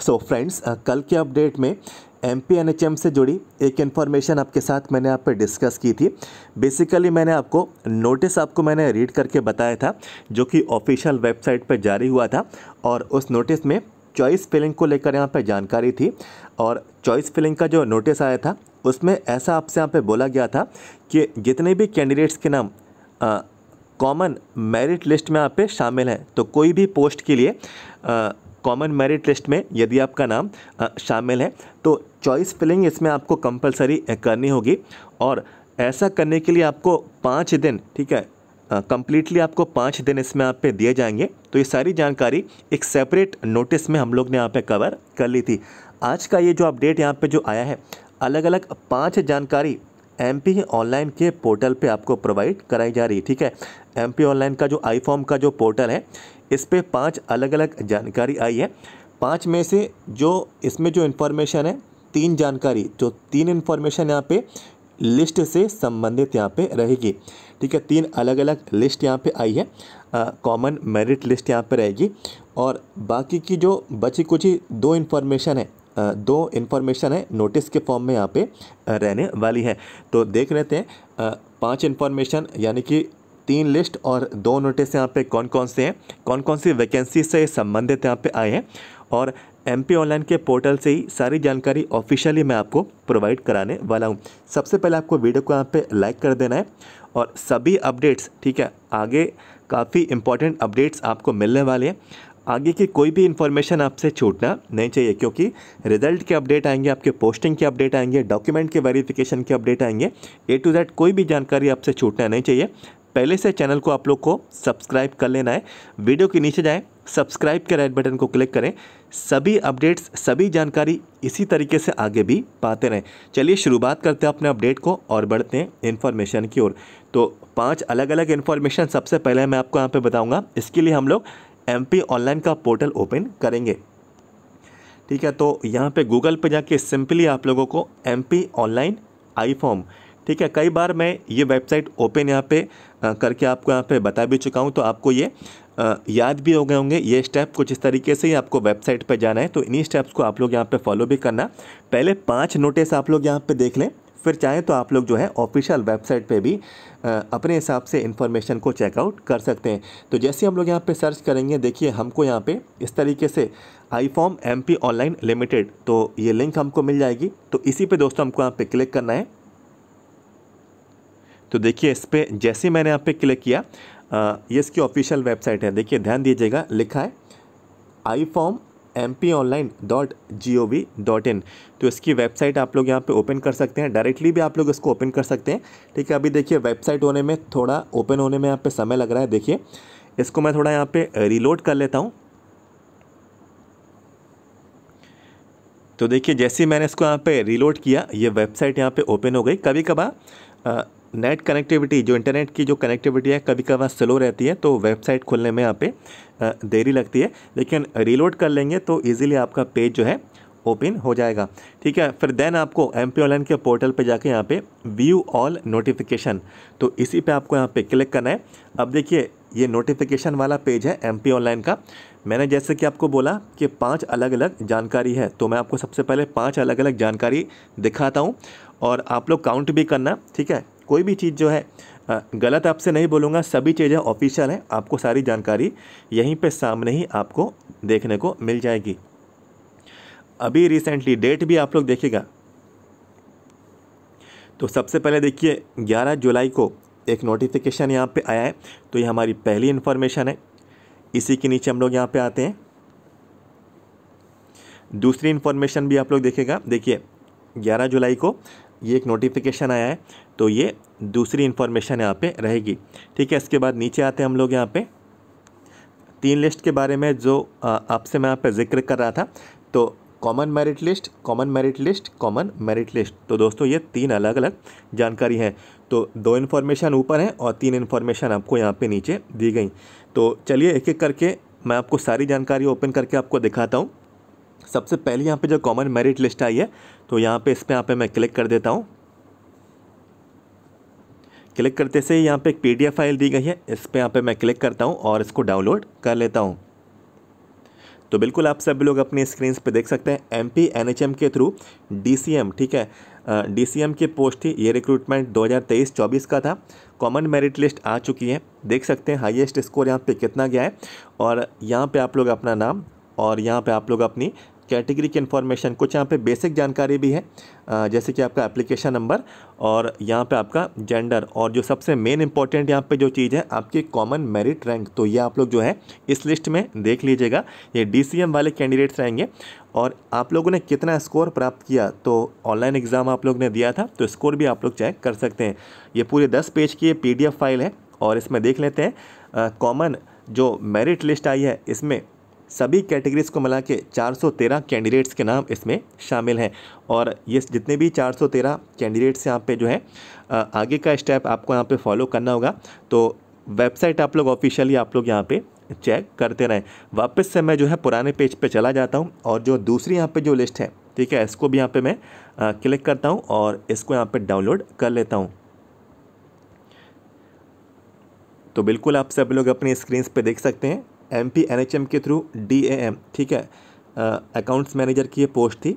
सो so friends uh, कल के update में M P N H M से जुड़ी एक इन्फॉर्मेशन आपके साथ मैंने आप पे डिस्कस की थी बेसिकली मैंने आपको नोटिस आपको मैंने रीड करके बताया था जो कि ऑफिशियल वेबसाइट पर जारी हुआ था और उस नोटिस में चॉइस फिलिंग को लेकर यहाँ पर जानकारी थी और चॉइस फिलिंग का जो नोटिस आया था उसमें ऐसा आपसे यहाँ पे बोला गया था कि जितने भी कैंडिडेट्स के नाम कॉमन मेरिट लिस्ट में यहाँ पे शामिल हैं तो कोई भी पोस्ट के लिए आ, कॉमन मेरिट लिस्ट में यदि आपका नाम शामिल है तो चॉइस फिलिंग इसमें आपको कंपलसरी करनी होगी और ऐसा करने के लिए आपको पाँच दिन ठीक है कम्प्लीटली आपको पाँच दिन इसमें आप पे दिए जाएंगे तो ये सारी जानकारी एक सेपरेट नोटिस में हम लोग ने यहाँ पे कवर कर ली थी आज का ये जो अपडेट यहाँ पे जो आया है अलग अलग पाँच जानकारी एम पी ऑनलाइन के पोर्टल पे आपको प्रोवाइड कराई जा रही है ठीक है एम पी ऑनलाइन का जो आई फॉर्म का जो पोर्टल है इस पर पाँच अलग अलग जानकारी आई है पाँच में से जो इसमें जो इन्फॉर्मेशन है तीन जानकारी जो तीन इन्फॉर्मेशन यहाँ पे लिस्ट से संबंधित यहाँ पे रहेगी ठीक है तीन अलग अलग लिस्ट यहाँ पे आई है कॉमन मेरिट लिस्ट यहाँ पे रहेगी और बाकी की जो बची कुछ ही दो इन्फॉर्मेशन है आ, दो इन्फॉर्मेशन है नोटिस के फॉर्म में यहाँ पे रहने वाली है तो देख रहे थे पांच इन्फॉर्मेशन यानी कि तीन लिस्ट और दो नोटिस यहाँ पे कौन कौन से हैं कौन कौन सी वैकेंसी से संबंधित यहाँ पे आए हैं और एम ऑनलाइन के पोर्टल से ही सारी जानकारी ऑफिशियली मैं आपको प्रोवाइड कराने वाला हूँ सबसे पहले आपको वीडियो को यहाँ पे लाइक कर देना है और सभी अपडेट्स ठीक है आगे काफ़ी इंपॉर्टेंट अपडेट्स आपको मिलने वाले हैं आगे की कोई भी इन्फॉर्मेशन आपसे छूटना नहीं चाहिए क्योंकि रिजल्ट के अपडेट आएंगे आपके पोस्टिंग के अपडेट आएंगे डॉक्यूमेंट के वेरिफिकेशन के अपडेट आएंगे ए टू जेड कोई भी जानकारी आपसे छूटना नहीं चाहिए पहले से चैनल को आप लोग को सब्सक्राइब कर लेना है वीडियो के नीचे जाएँ सब्सक्राइब के रेड बटन को क्लिक करें सभी अपडेट्स सभी जानकारी इसी तरीके से आगे भी पाते रहें चलिए शुरुआत करते हैं अपने अपडेट को और बढ़ते हैं इन्फॉर्मेशन की ओर तो पांच अलग अलग इन्फॉर्मेशन सबसे पहले मैं आपको यहाँ पे बताऊँगा इसके लिए हम लोग एम ऑनलाइन का पोर्टल ओपन करेंगे ठीक है तो यहाँ पर गूगल पर जाके सिंपली आप लोगों को एम ऑनलाइन आई फॉर्म ठीक है कई बार मैं ये वेबसाइट ओपन यहाँ पे करके आपको यहाँ पे बता भी चुका हूँ तो आपको ये याद भी हो गए होंगे ये स्टेप कुछ इस तरीके से ही आपको वेबसाइट पे जाना है तो इन्हीं स्टेप्स को आप लोग यहाँ पे फॉलो भी करना पहले पांच नोटिस आप लोग यहाँ पे देख लें फिर चाहें तो आप लोग जो है ऑफिशियल वेबसाइट पे भी अपने हिसाब से इन्फॉर्मेशन को चेकआउट कर सकते हैं तो जैसे हम लोग यहाँ पे सर्च करेंगे देखिए हमको यहाँ पे इस तरीके से I form M P online limited तो ये लिंक हमको मिल जाएगी तो इसी पे दोस्तों हमको यहाँ पे क्लिक करना है तो देखिए इस पर जैसे मैंने यहाँ पे क्लिक किया आ, ये इसकी ऑफिशियल वेबसाइट है देखिए ध्यान दीजिएगा लिखा है I form M P online dot G O V dot in तो इसकी वेबसाइट आप लोग यहाँ पे ओपन कर सकते हैं डायरेक्टली भी आप लोग इसको ओपन कर सकते हैं ठीक है अभी देखिए वेबसाइट होने में थोड़ा ओपन होने में यहाँ पे समय लग रहा है देखिए इसको मैं थोड़ा यहाँ पे रिलोड कर लेता हूँ तो देखिए जैसे मैंने इसको यहाँ पे रिलोड किया ये वेबसाइट यहाँ पे ओपन हो गई कभी कभार नेट कनेक्टिविटी जो इंटरनेट की जो कनेक्टिविटी है कभी कभार स्लो रहती है तो वेबसाइट खोलने में यहाँ पे देरी लगती है लेकिन रीलोड कर लेंगे तो ईजिली आपका पेज जो है ओपन हो जाएगा ठीक है फिर देन आपको एम पी ऑनलाइन के पोर्टल पे जाके यहाँ पे व्यू ऑल नोटिफिकेशन तो इसी पे आपको यहाँ पे क्लिक करना है अब देखिए ये नोटिफिकेशन वाला पेज है एम पी ऑनलाइन का मैंने जैसे कि आपको बोला कि पांच अलग अलग जानकारी है तो मैं आपको सबसे पहले पांच अलग अलग जानकारी दिखाता हूँ और आप लोग काउंट भी करना ठीक है कोई भी चीज़ जो है गलत आपसे नहीं बोलूँगा सभी चीज़ें ऑफिशियल हैं आपको सारी जानकारी यहीं पे सामने ही आपको देखने को मिल जाएगी अभी रिसेंटली डेट भी आप लोग देखेगा तो सबसे पहले देखिए 11 जुलाई को एक नोटिफिकेशन यहाँ पे आया है तो ये हमारी पहली इन्फॉर्मेशन है इसी के नीचे हम लोग यहाँ पे आते हैं दूसरी इन्फॉर्मेशन भी आप लोग देखेगा देखिए 11 जुलाई को ये एक नोटिफिकेशन आया है तो ये दूसरी इन्फॉर्मेशन यहाँ पे रहेगी ठीक है इसके बाद नीचे आते हैं हम लोग यहाँ पे तीन लिस्ट के बारे में जो आपसे मैं यहाँ पे जिक्र कर रहा था तो common merit list common merit list common merit list तो दोस्तों ये तीन अलग अलग जानकारी है तो दो इन्फॉर्मेशन ऊपर है और तीन इन्फॉर्मेशन आपको यहाँ पर नीचे दी गई तो चलिए एक एक करके मैं आपको सारी जानकारी ओपन करके आपको दिखाता हूँ सबसे पहले यहाँ पे जो कॉमन मेरिट लिस्ट आई है तो यहाँ पे इस पर यहाँ पे मैं क्लिक कर देता हूँ क्लिक करते से यहाँ पे एक पीडीएफ फाइल दी गई है इस पर यहाँ पे मैं क्लिक करता हूँ और इसको डाउनलोड कर लेता हूँ तो बिल्कुल आप सब लोग अपनी स्क्रीन पर देख सकते हैं M P N H M के थ्रू डी सी एम ठीक है डी सी एम की पोस्ट थी ये रिक्रूटमेंट 2023-24 का था कॉमन मेरिट लिस्ट आ चुकी है देख सकते हैं हाईएस्ट स्कोर यहाँ पे कितना गया है और यहाँ पे आप लोग अपना नाम और यहाँ पे आप लोग अपनी कैटेगरी की इन्फॉर्मेशन कुछ यहाँ पे बेसिक जानकारी भी है जैसे कि आपका एप्लीकेशन नंबर और यहाँ पे आपका जेंडर और जो सबसे मेन इंपॉर्टेंट यहाँ पे जो चीज़ है आपकी कॉमन मेरिट रैंक तो ये आप लोग जो है इस लिस्ट में देख लीजिएगा ये डी वाले कैंडिडेट्स रहेंगे और आप लोगों ने कितना स्कोर प्राप्त किया तो ऑनलाइन एग्ज़ाम आप लोग ने दिया था तो स्कोर भी आप लोग चेक कर सकते हैं ये पूरे दस पेज की पी फाइल है और इसमें देख लेते हैं कॉमन जो मेरिट लिस्ट आई है इसमें सभी कैटेगरीज को मिला के चार कैंडिडेट्स के नाम इसमें शामिल हैं और ये जितने भी 413 कैंडिडेट्स यहाँ पे जो है आगे का स्टेप आपको यहाँ पे फॉलो करना होगा तो वेबसाइट आप लोग ऑफिशियली आप लोग यहाँ पे चेक करते रहें वापस से मैं जो है पुराने पेज पे चला जाता हूँ और जो दूसरी यहाँ पे जो लिस्ट है ठीक है इसको भी यहाँ पे मैं आ, क्लिक करता हूँ और इसको यहाँ पे डाउनलोड कर लेता हूँ तो बिल्कुल आप सब लोग अपनी स्क्रीन पे देख सकते हैं M P N H M के थ्रू डी ए एम ठीक है अकाउंट्स मैनेजर की ये पोस्ट थी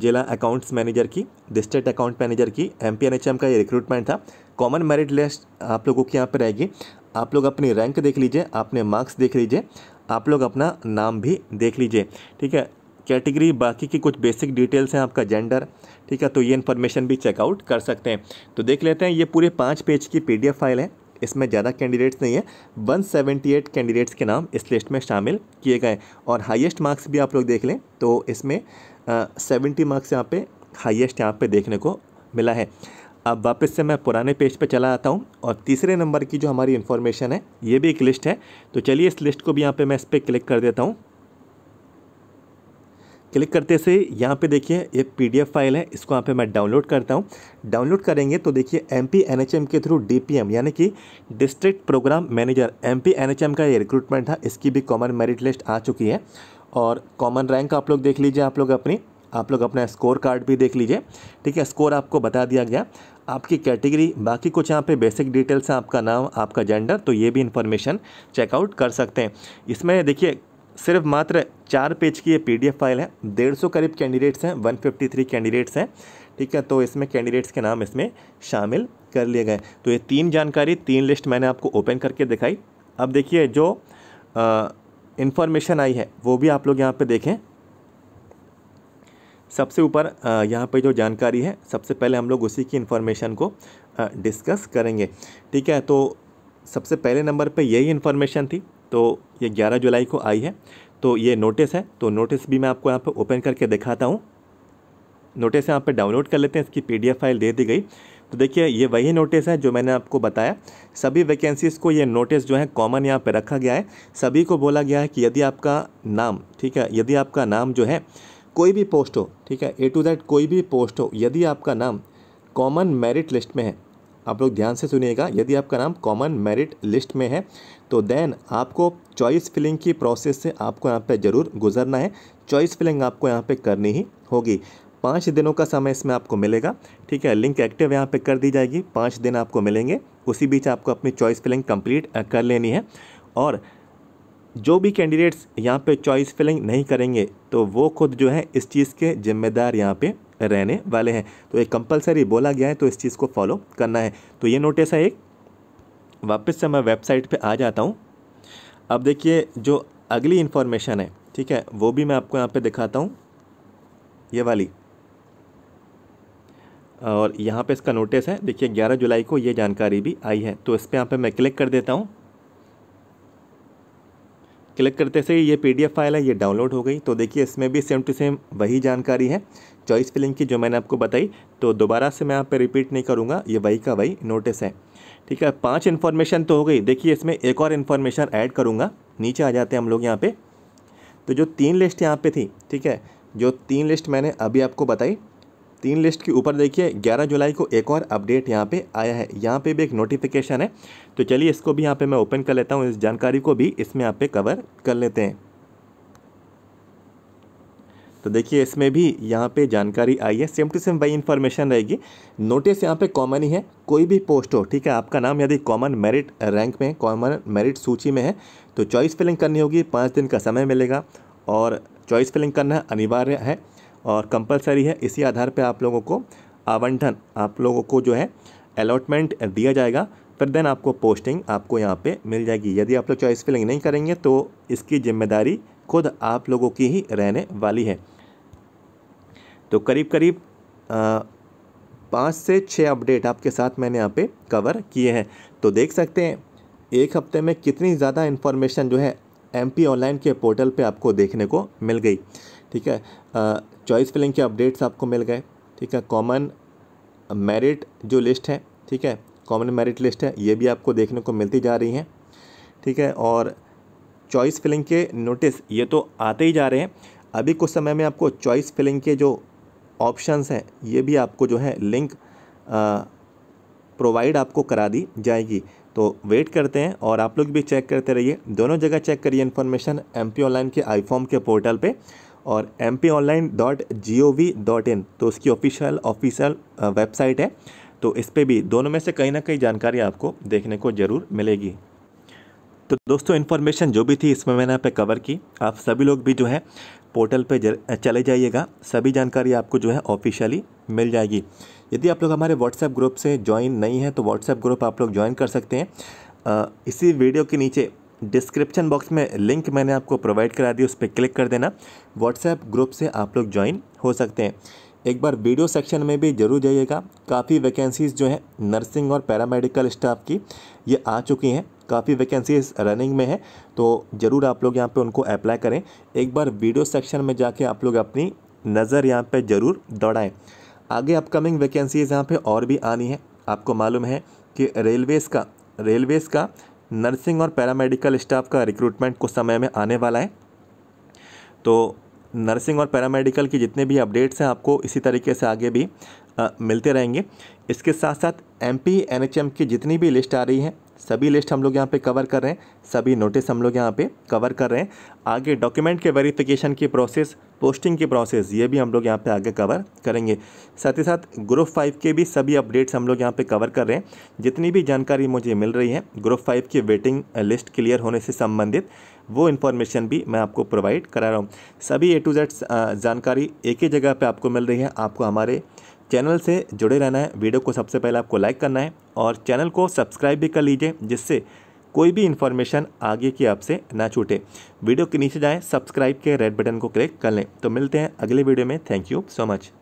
जिला अकाउंट्स मैनेजर की डिस्ट्रिक्ट अकाउंट मैनेजर की M P N H M का ये रिक्रूटमेंट था कॉमन मेरिट लिस्ट आप लोगों की यहाँ पर रहेगी आप लोग अपनी रैंक देख लीजिए अपने मार्क्स देख लीजिए आप लोग अपना नाम भी देख लीजिए ठीक है कैटेगरी बाकी की कुछ बेसिक डिटेल्स हैं आपका जेंडर ठीक है तो ये इन्फॉर्मेशन भी चेकआउट कर सकते हैं तो देख लेते हैं ये पूरे पाँच पेज की पी फाइल है इसमें ज़्यादा कैंडिडेट्स नहीं है 178 कैंडिडेट्स के नाम इस लिस्ट में शामिल किए गए और हाईएस्ट मार्क्स भी आप लोग देख लें तो इसमें सेवेंटी मार्क्स यहाँ पे हाईएस्ट यहाँ पे देखने को मिला है अब वापस से मैं पुराने पेज पे चला आता हूँ और तीसरे नंबर की जो हमारी इन्फॉर्मेशन है ये भी एक लिस्ट है तो चलिए इस लिस्ट को भी यहाँ पे मैं इस पर क्लिक कर देता हूँ क्लिक करते से यहाँ पे देखिए ये पीडीएफ फाइल है इसको यहाँ पे मैं डाउनलोड करता हूँ डाउनलोड करेंगे तो देखिए एमपी एनएचएम के थ्रू डीपीएम यानी कि district programme manager MP NHM का ये रिक्रूटमेंट था इसकी भी कॉमन मेरिट लिस्ट आ चुकी है और कॉमन रैंक आप लोग देख लीजिए आप लोग अपनी आप लोग अपना स्कोर कार्ड भी देख लीजिए ठीक है स्कोर आपको बता दिया गया आपकी कैटेगरी बाकी कुछ यहाँ पे बेसिक डिटेल्स हैं आपका नाम आपका जेंडर तो ये भी इन्फॉर्मेशन चेकआउट कर सकते हैं इसमें देखिए सिर्फ मात्र चार पेज की ये पीडीएफ फाइल है डेढ़ सौ करीब कैंडिडेट्स हैं वन फिफ्टी थ्री कैंडिडेट्स हैं ठीक है तो इसमें कैंडिडेट्स के नाम इसमें शामिल कर लिए गए तो ये तीन जानकारी तीन लिस्ट मैंने आपको ओपन करके दिखाई अब देखिए जो इन्फॉर्मेशन आई है वो भी आप लोग यहाँ पर देखें सबसे ऊपर यहाँ पे जो जानकारी है सबसे पहले हम लोग उसी की इन्फॉर्मेशन को डिस्कस करेंगे ठीक है तो सबसे पहले नंबर पे यही इन्फॉर्मेशन थी तो ये 11 जुलाई को आई है तो ये नोटिस है तो नोटिस भी मैं आपको यहाँ पर ओपन करके दिखाता हूँ नोटिस यहाँ पर डाउनलोड कर लेते हैं इसकी पीडीएफ फाइल दे दी गई तो देखिए ये वही नोटिस है जो मैंने आपको बताया सभी वैकेंसीज़ को ये नोटिस जो है कॉमन यहाँ पर रखा गया है सभी को बोला गया है कि यदि आपका नाम ठीक है यदि आपका नाम जो है कोई भी पोस्ट हो ठीक है ए टू दैट कोई भी पोस्ट हो यदि आपका नाम कॉमन मेरिट लिस्ट में है आप लोग ध्यान से सुनिएगा यदि आपका नाम कॉमन मेरिट लिस्ट में है तो देन आपको चॉइस फिलिंग की प्रोसेस से आपको यहाँ पे ज़रूर गुजरना है चॉइस फिलिंग आपको यहाँ पे करनी ही होगी पाँच दिनों का समय इसमें आपको मिलेगा ठीक है लिंक एक्टिव यहाँ पे कर दी जाएगी पाँच दिन आपको मिलेंगे उसी बीच आपको अपनी चॉइस फिलिंग कम्प्लीट कर लेनी है और जो भी कैंडिडेट्स यहाँ पर चॉइस फिलिंग नहीं करेंगे तो वो खुद जो है इस चीज़ के जिम्मेदार यहाँ पर रहने वाले हैं तो एक कंपलसरी बोला गया है तो इस चीज़ को फॉलो करना है तो ये नोटिस है एक वापस से मैं वेबसाइट पे आ जाता हूँ अब देखिए जो अगली इन्फॉर्मेशन है ठीक है वो भी मैं आपको यहाँ पे दिखाता हूँ ये वाली और यहाँ पे इसका नोटिस है देखिए 11 जुलाई को ये जानकारी भी आई है तो इस पर यहाँ पर मैं क्लिक कर देता हूँ क्लिक करते से ये पी फाइल है ये डाउनलोड हो गई तो देखिए इसमें भी सेम टू सेम वही जानकारी है चॉइस फिलिंग की जो मैंने आपको बताई तो दोबारा से मैं आप पर रिपीट नहीं करूँगा ये वही का वही नोटिस है ठीक है पाँच इन्फॉर्मेशन तो हो गई देखिए इसमें एक और इन्फॉर्मेशन ऐड करूँगा नीचे आ जाते हैं हम लोग यहाँ पर तो जो तीन लिस्ट यहाँ पर थी ठीक है जो तीन लिस्ट मैंने अभी आपको बताई तीन लिस्ट के ऊपर देखिए 11 जुलाई को एक और अपडेट यहाँ पे आया है यहाँ पे भी एक नोटिफिकेशन है तो चलिए इसको भी यहाँ पे मैं ओपन कर लेता हूँ इस जानकारी को भी इसमें यहाँ पे कवर कर लेते हैं तो देखिए इसमें भी यहाँ पे जानकारी आई है सेम टू सेम वही इन्फॉर्मेशन रहेगी नोटिस यहाँ पे कॉमन ही है कोई भी पोस्ट हो ठीक है आपका नाम यदि कॉमन मेरिट रैंक में कॉमन मेरिट सूची में है तो चॉइस फिलिंग करनी होगी पाँच दिन का समय मिलेगा और चॉइस फिलिंग करना अनिवार्य है और कंपलसरी है इसी आधार पे आप लोगों को आवंटन आप लोगों को जो है अलॉटमेंट दिया जाएगा फिर देन आपको पोस्टिंग आपको यहाँ पे मिल जाएगी यदि आप लोग चॉइस फिलिंग नहीं करेंगे तो इसकी जिम्मेदारी खुद आप लोगों की ही रहने वाली है तो करीब करीब पाँच से छः अपडेट आपके साथ मैंने यहाँ पे कवर किए हैं तो देख सकते हैं एक हफ्ते में कितनी ज़्यादा इन्फॉर्मेशन जो है एमपी ऑनलाइन के पोर्टल पे आपको देखने को मिल गई ठीक है चॉइस फिलिंग के अपडेट्स आपको मिल गए ठीक है कॉमन मेरिट जो लिस्ट है ठीक है कॉमन मेरिट लिस्ट है ये भी आपको देखने को मिलती जा रही है ठीक है और चॉइस फिलिंग के नोटिस ये तो आते ही जा रहे हैं अभी कुछ समय में आपको चॉइस फिलिंग के जो ऑप्शंस हैं ये भी आपको जो है लिंक प्रोवाइड आपको करा दी जाएगी तो वेट करते हैं और आप लोग भी चेक करते रहिए दोनों जगह चेक करिए इन्फॉर्मेशन एम पी ऑनलाइन के आई फॉर्म के पोर्टल पर और M P online dot G O V dot in तो उसकी ऑफिशियल ऑफिशियल वेबसाइट है तो इस पर भी दोनों में से कहीं ना कहीं जानकारी आपको देखने को ज़रूर मिलेगी तो दोस्तों इन्फॉर्मेशन जो भी थी इसमें मैंने यहाँ पे कवर की आप सभी लोग भी जो है पोर्टल पे चले जाइएगा सभी जानकारी आपको जो है ऑफिशियली मिल जाएगी यदि आप लोग हमारे व्हाट्सएप ग्रुप से ज्वाइन नहीं है तो व्हाट्सएप ग्रुप आप लोग ज्वाइन कर सकते हैं इसी वीडियो के नीचे डिस्क्रिप्शन बॉक्स में लिंक मैंने आपको प्रोवाइड करा दी उस पर क्लिक कर देना व्हाट्सएप ग्रुप से आप लोग ज्वाइन हो सकते हैं एक बार वीडियो सेक्शन में भी जरूर जाइएगा काफ़ी वैकेंसीज़ जो हैं नर्सिंग और पैरामेडिकल स्टाफ की ये आ चुकी हैं काफ़ी वैकेंसीज रनिंग में है तो ज़रूर आप लोग यहाँ पे उनको अप्लाई करें एक बार वीडियो सेक्शन में जाके आप लोग अपनी नज़र यहाँ पे ज़रूर दौड़ाएं आगे अपकमिंग वैकेंसीज़ यहाँ पे और भी आनी है आपको मालूम है कि रेलवेज़ का रेलवेज़ का नर्सिंग और पैरामेडिकल स्टाफ का रिक्रूटमेंट कुछ समय में आने वाला है तो नर्सिंग और पैरामेडिकल की जितने भी अपडेट्स हैं आपको इसी तरीके से आगे भी आ, मिलते रहेंगे इसके साथ साथ एम पी की जितनी भी लिस्ट आ रही है सभी लिस्ट हम लोग यहाँ पे कवर कर रहे हैं सभी नोटिस हम लोग यहाँ पे कवर कर रहे हैं आगे डॉक्यूमेंट के वेरिफिकेशन की प्रोसेस पोस्टिंग की प्रोसेस ये भी हम लोग यहाँ पे आगे कवर करेंगे साथ ही साथ ग्रुप फाइव के भी सभी अपडेट्स हम लोग यहाँ पे कवर कर रहे हैं जितनी भी जानकारी मुझे मिल रही है ग्रुप फाइव की वेटिंग लिस्ट क्लियर होने से संबंधित वो इन्फॉर्मेशन भी मैं आपको प्रोवाइड करा रहा हूँ सभी ए टू जेड जानकारी एक ही जगह पर आपको मिल रही है आपको हमारे चैनल से जुड़े रहना है वीडियो को सबसे पहले आपको लाइक करना है और चैनल को सब्सक्राइब भी कर लीजिए जिससे कोई भी इन्फॉर्मेशन आगे की आपसे ना छूटे वीडियो के नीचे जाएँ सब्सक्राइब के रेड बटन को क्लिक कर लें तो मिलते हैं अगले वीडियो में थैंक यू सो मच